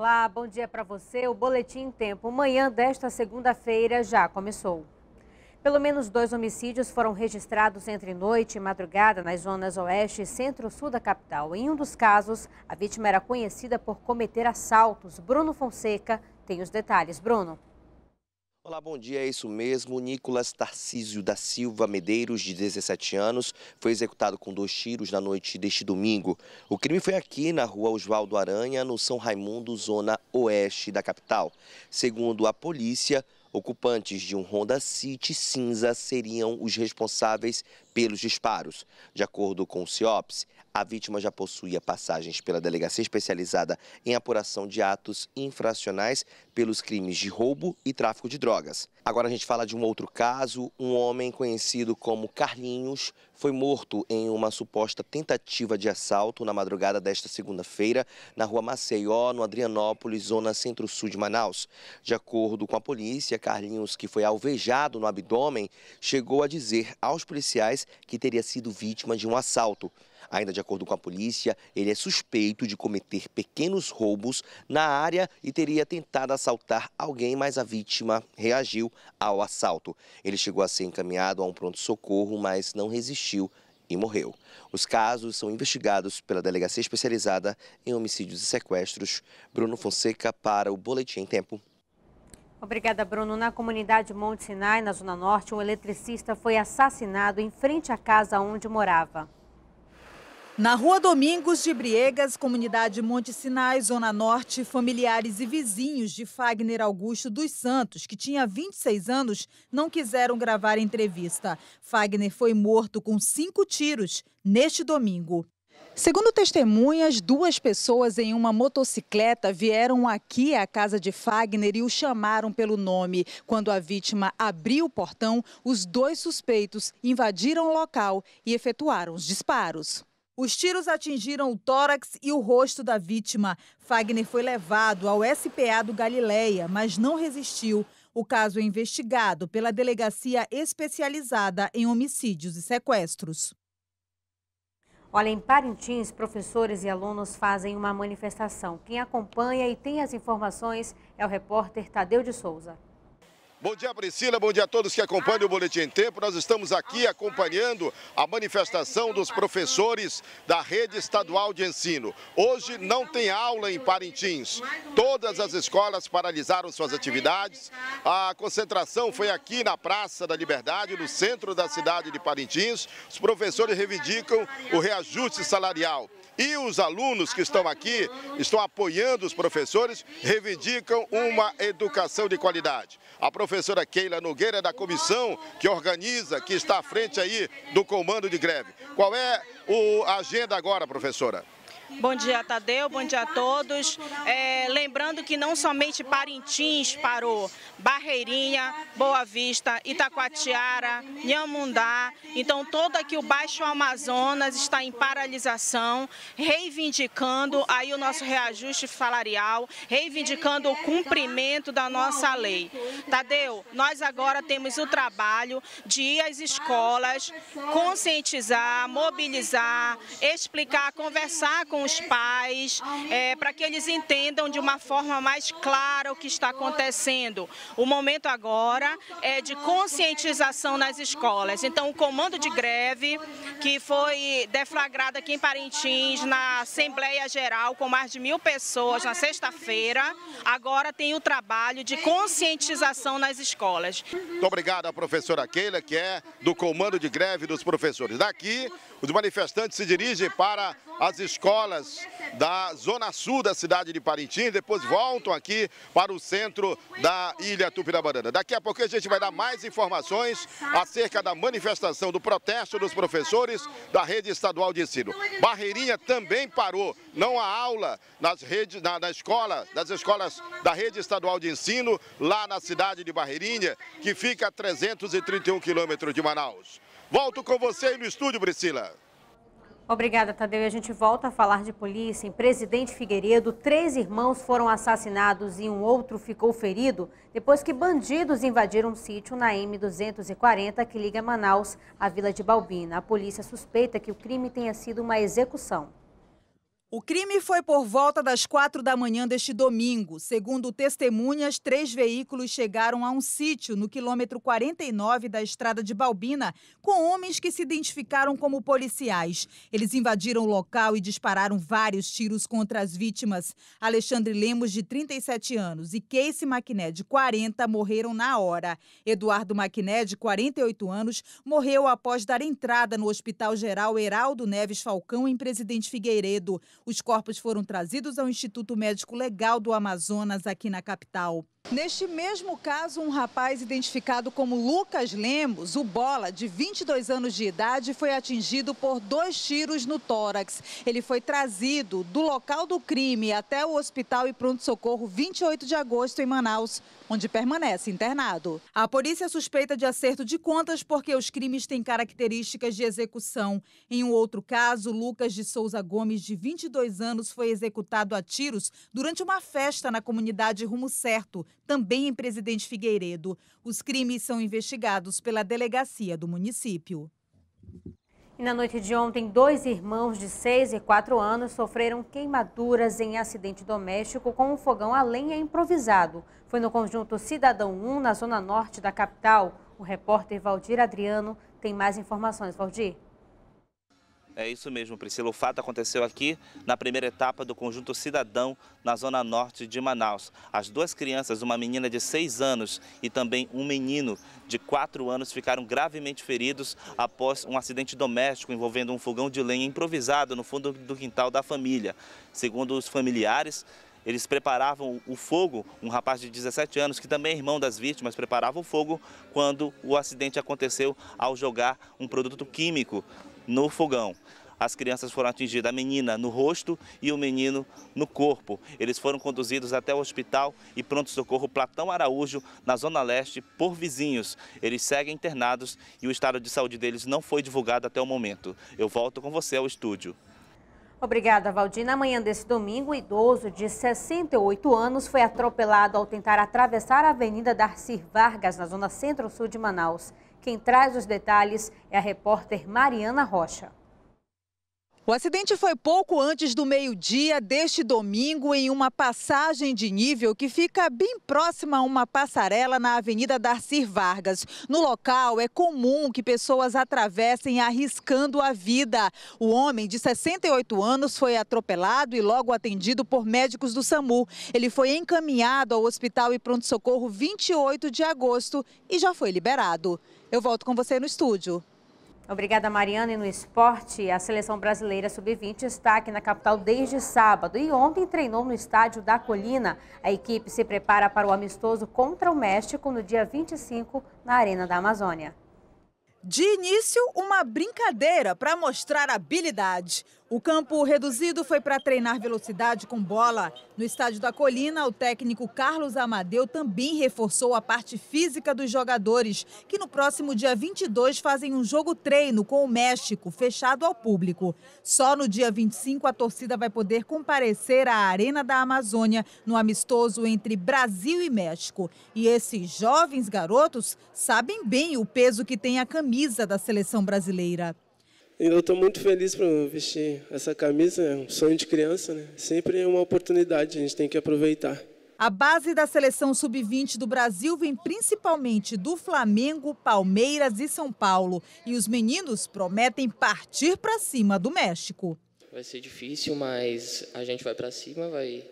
Olá, bom dia para você. O Boletim Tempo, manhã desta segunda-feira, já começou. Pelo menos dois homicídios foram registrados entre noite e madrugada nas zonas oeste e centro-sul da capital. Em um dos casos, a vítima era conhecida por cometer assaltos. Bruno Fonseca tem os detalhes. Bruno. Olá, bom dia, é isso mesmo. Nicolas Tarcísio da Silva Medeiros, de 17 anos, foi executado com dois tiros na noite deste domingo. O crime foi aqui na rua Oswaldo Aranha, no São Raimundo, zona oeste da capital. Segundo a polícia, ocupantes de um Honda City cinza seriam os responsáveis pelos disparos. De acordo com o CIOPS, a vítima já possuía passagens pela delegacia especializada em apuração de atos infracionais pelos crimes de roubo e tráfico de drogas. Agora a gente fala de um outro caso, um homem conhecido como Carlinhos foi morto em uma suposta tentativa de assalto na madrugada desta segunda-feira na rua Maceió, no Adrianópolis, zona centro-sul de Manaus. De acordo com a polícia, Carlinhos, que foi alvejado no abdômen, chegou a dizer aos policiais que teria sido vítima de um assalto. Ainda de acordo com a polícia, ele é suspeito de cometer pequenos roubos na área e teria tentado assaltar alguém, mas a vítima reagiu ao assalto. Ele chegou a ser encaminhado a um pronto-socorro, mas não resistiu e morreu. Os casos são investigados pela Delegacia Especializada em Homicídios e Sequestros. Bruno Fonseca para o Boletim em Tempo. Obrigada, Bruno. Na comunidade Monte Sinai, na Zona Norte, um eletricista foi assassinado em frente à casa onde morava. Na rua Domingos de Briegas, comunidade Monte Sinai, Zona Norte, familiares e vizinhos de Fagner Augusto dos Santos, que tinha 26 anos, não quiseram gravar a entrevista. Fagner foi morto com cinco tiros neste domingo. Segundo testemunhas, duas pessoas em uma motocicleta vieram aqui à casa de Fagner e o chamaram pelo nome. Quando a vítima abriu o portão, os dois suspeitos invadiram o local e efetuaram os disparos. Os tiros atingiram o tórax e o rosto da vítima. Fagner foi levado ao SPA do Galileia, mas não resistiu. O caso é investigado pela Delegacia Especializada em Homicídios e Sequestros. Olha, em Parintins, professores e alunos fazem uma manifestação. Quem acompanha e tem as informações é o repórter Tadeu de Souza. Bom dia, Priscila. Bom dia a todos que acompanham o Boletim Tempo. Nós estamos aqui acompanhando a manifestação dos professores da rede estadual de ensino. Hoje não tem aula em Parintins. Todas as escolas paralisaram suas atividades. A concentração foi aqui na Praça da Liberdade, no centro da cidade de Parintins. Os professores reivindicam o reajuste salarial. E os alunos que estão aqui, estão apoiando os professores, reivindicam uma educação de qualidade a professora Keila Nogueira é da comissão que organiza, que está à frente aí do comando de greve. Qual é o, a agenda agora, professora? Bom dia, Tadeu. Bom dia a todos. É, lembrando que não somente Parintins parou, Barreirinha, Boa Vista, Itacoatiara, Nhamundá. Então, todo aqui o Baixo Amazonas está em paralisação, reivindicando aí o nosso reajuste salarial, reivindicando o cumprimento da nossa lei. Tadeu, nós agora temos o trabalho de ir às escolas, conscientizar, mobilizar, explicar, conversar com com os pais, é, para que eles entendam de uma forma mais clara o que está acontecendo. O momento agora é de conscientização nas escolas. Então, o comando de greve, que foi deflagrado aqui em Parintins, na Assembleia Geral, com mais de mil pessoas, na sexta-feira, agora tem o trabalho de conscientização nas escolas. Muito obrigado à professora Keila, que é do comando de greve dos professores. Daqui, os manifestantes se dirigem para as escolas da zona sul da cidade de Parintins, depois voltam aqui para o centro da Ilha Tupi da Banana. Daqui a pouco a gente vai dar mais informações acerca da manifestação do protesto dos professores da rede estadual de ensino. Barreirinha também parou, não há aula nas redes, na, na escola, das escolas da rede estadual de ensino, lá na cidade de Barreirinha, que fica a 331 quilômetros de Manaus. Volto com você aí no estúdio, Priscila. Obrigada, Tadeu. E a gente volta a falar de polícia. Em Presidente Figueiredo, três irmãos foram assassinados e um outro ficou ferido depois que bandidos invadiram um sítio na M240 que liga Manaus à Vila de Balbina. A polícia suspeita que o crime tenha sido uma execução. O crime foi por volta das quatro da manhã deste domingo. Segundo testemunhas, três veículos chegaram a um sítio no quilômetro 49 da estrada de Balbina, com homens que se identificaram como policiais. Eles invadiram o local e dispararam vários tiros contra as vítimas. Alexandre Lemos, de 37 anos, e Casey Maquiné, de 40, morreram na hora. Eduardo Maquiné, de 48 anos, morreu após dar entrada no Hospital Geral Heraldo Neves Falcão, em Presidente Figueiredo. Os corpos foram trazidos ao Instituto Médico Legal do Amazonas, aqui na capital. Neste mesmo caso, um rapaz identificado como Lucas Lemos, o Bola, de 22 anos de idade, foi atingido por dois tiros no tórax. Ele foi trazido do local do crime até o Hospital e Pronto Socorro 28 de agosto em Manaus, onde permanece internado. A polícia é suspeita de acerto de contas porque os crimes têm características de execução. Em um outro caso, Lucas de Souza Gomes, de 22 anos, foi executado a tiros durante uma festa na comunidade Rumo Certo também em Presidente Figueiredo. Os crimes são investigados pela delegacia do município. E na noite de ontem, dois irmãos de 6 e 4 anos sofreram queimaduras em acidente doméstico com um fogão a lenha improvisado. Foi no conjunto Cidadão 1, na zona norte da capital. O repórter Valdir Adriano tem mais informações. Valdir. É isso mesmo, Priscila. O fato aconteceu aqui na primeira etapa do Conjunto Cidadão, na zona norte de Manaus. As duas crianças, uma menina de 6 anos e também um menino de 4 anos, ficaram gravemente feridos após um acidente doméstico envolvendo um fogão de lenha improvisado no fundo do quintal da família. Segundo os familiares, eles preparavam o fogo, um rapaz de 17 anos, que também é irmão das vítimas, preparava o fogo quando o acidente aconteceu ao jogar um produto químico no fogão. As crianças foram atingidas, a menina no rosto e o menino no corpo. Eles foram conduzidos até o hospital e pronto-socorro Platão Araújo, na Zona Leste, por vizinhos. Eles seguem internados e o estado de saúde deles não foi divulgado até o momento. Eu volto com você ao estúdio. Obrigada, Valdina. Na manhã desse domingo, um idoso de 68 anos foi atropelado ao tentar atravessar a Avenida Darcy Vargas, na zona centro-sul de Manaus. Quem traz os detalhes é a repórter Mariana Rocha. O acidente foi pouco antes do meio-dia deste domingo em uma passagem de nível que fica bem próxima a uma passarela na Avenida Darcy Vargas. No local é comum que pessoas atravessem arriscando a vida. O homem de 68 anos foi atropelado e logo atendido por médicos do SAMU. Ele foi encaminhado ao Hospital e Pronto Socorro 28 de agosto e já foi liberado. Eu volto com você no estúdio. Obrigada, Mariana. E no esporte, a seleção brasileira sub-20 está aqui na capital desde sábado e ontem treinou no estádio da Colina. A equipe se prepara para o amistoso contra o México no dia 25 na Arena da Amazônia. De início, uma brincadeira para mostrar habilidade. O campo reduzido foi para treinar velocidade com bola. No estádio da Colina, o técnico Carlos Amadeu também reforçou a parte física dos jogadores, que no próximo dia 22 fazem um jogo treino com o México, fechado ao público. Só no dia 25 a torcida vai poder comparecer à Arena da Amazônia, no amistoso entre Brasil e México. E esses jovens garotos sabem bem o peso que tem a camisa camisa da seleção brasileira. Eu estou muito feliz por vestir essa camisa, é um sonho de criança, né? Sempre é uma oportunidade, a gente tem que aproveitar. A base da seleção sub-20 do Brasil vem principalmente do Flamengo, Palmeiras e São Paulo. E os meninos prometem partir para cima do México. Vai ser difícil, mas a gente vai para cima, vai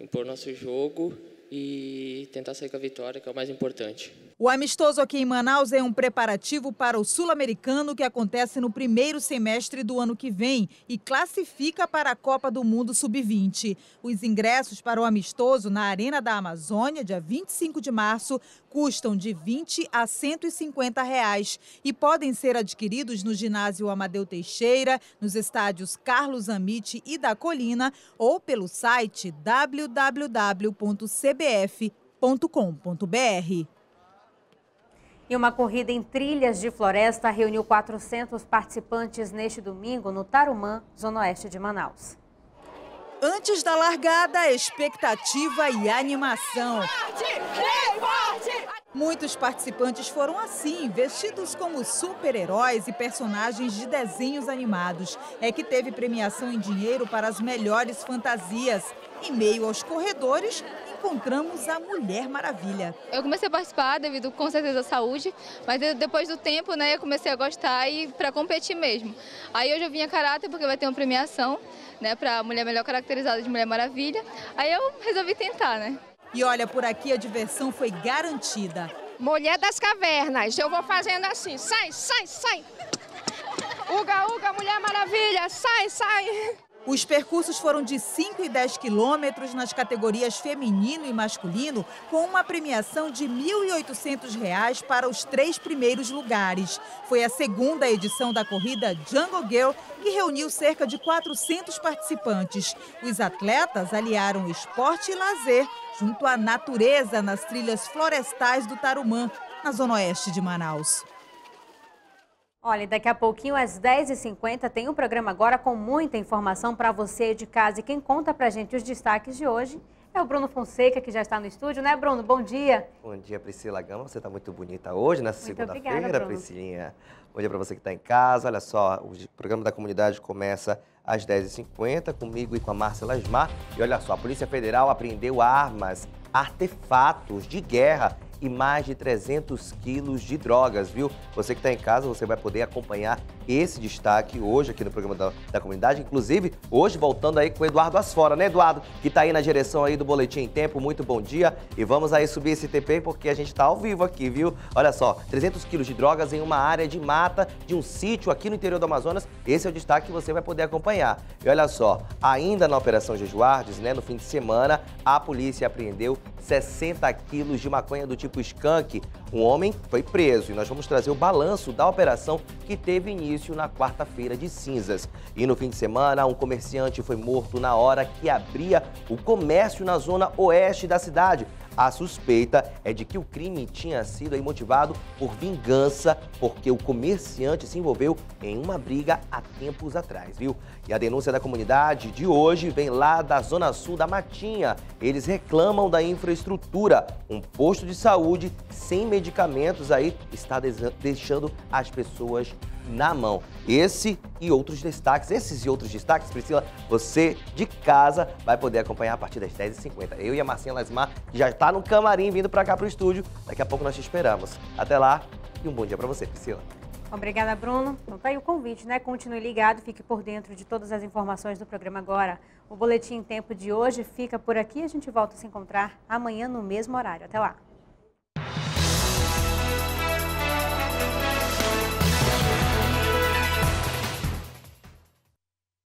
impor nosso jogo e tentar sair com a vitória, que é o mais importante. O amistoso aqui em Manaus é um preparativo para o Sul-Americano que acontece no primeiro semestre do ano que vem e classifica para a Copa do Mundo Sub-20. Os ingressos para o amistoso na Arena da Amazônia, dia 25 de março, custam de 20 a 150 reais e podem ser adquiridos no ginásio Amadeu Teixeira, nos estádios Carlos Amite e da Colina ou pelo site www.cbf.com.br. E uma corrida em trilhas de floresta reuniu 400 participantes neste domingo no Tarumã, zona oeste de Manaus. Antes da largada, expectativa e animação. Muitos participantes foram assim, vestidos como super-heróis e personagens de desenhos animados. É que teve premiação em dinheiro para as melhores fantasias. Em meio aos corredores, encontramos a Mulher Maravilha. Eu comecei a participar devido com certeza à saúde, mas depois do tempo, né, eu comecei a gostar e para competir mesmo. Aí hoje eu vim a caráter porque vai ter uma premiação, né, para mulher melhor caracterizada de Mulher Maravilha. Aí eu resolvi tentar, né? E olha, por aqui a diversão foi garantida. Mulher das cavernas, eu vou fazendo assim, sai, sai, sai. Uga, uga, Mulher Maravilha, sai, sai. Os percursos foram de 5 e 10 quilômetros nas categorias feminino e masculino, com uma premiação de R$ 1.800 para os três primeiros lugares. Foi a segunda edição da corrida Jungle Girl, que reuniu cerca de 400 participantes. Os atletas aliaram esporte e lazer junto à natureza nas trilhas florestais do Tarumã, na zona oeste de Manaus. Olha, daqui a pouquinho, às 10h50, tem um programa agora com muita informação para você de casa. E quem conta para a gente os destaques de hoje é o Bruno Fonseca, que já está no estúdio, né, Bruno? Bom dia. Bom dia, Priscila Gama. Você está muito bonita hoje, nessa segunda-feira, Priscilinha. Bom dia para você que está em casa. Olha só, o programa da comunidade começa às 10h50, comigo e com a Márcia Lasmar. E olha só, a Polícia Federal apreendeu armas, artefatos de guerra e mais de 300 quilos de drogas, viu? Você que está em casa, você vai poder acompanhar esse destaque hoje aqui no programa da, da comunidade. Inclusive, hoje voltando aí com o Eduardo Asfora, né, Eduardo? Que está aí na direção aí do Boletim em Tempo. Muito bom dia. E vamos aí subir esse TP porque a gente está ao vivo aqui, viu? Olha só, 300 quilos de drogas em uma área de mata de um sítio aqui no interior do Amazonas. Esse é o destaque que você vai poder acompanhar. E olha só, ainda na Operação Jejuardes, né, no fim de semana, a polícia apreendeu 60 quilos de maconha do tipo skunk, um homem foi preso e nós vamos trazer o balanço da operação que teve início na quarta-feira de cinzas. E no fim de semana, um comerciante foi morto na hora que abria o comércio na zona oeste da cidade. A suspeita é de que o crime tinha sido motivado por vingança, porque o comerciante se envolveu em uma briga há tempos atrás, viu? E a denúncia da comunidade de hoje vem lá da Zona Sul da Matinha. Eles reclamam da infraestrutura. Um posto de saúde sem medicamentos aí está deixando as pessoas na mão. Esse e outros destaques, esses e outros destaques, Priscila, você de casa vai poder acompanhar a partir das 10h50. Eu e a Marcinha Lasmar, que já está no camarim vindo para cá para o estúdio. Daqui a pouco nós te esperamos. Até lá e um bom dia para você, Priscila. Obrigada, Bruno. Então tá aí o convite, né? Continue ligado, fique por dentro de todas as informações do programa agora. O Boletim Tempo de hoje fica por aqui. A gente volta a se encontrar amanhã no mesmo horário. Até lá.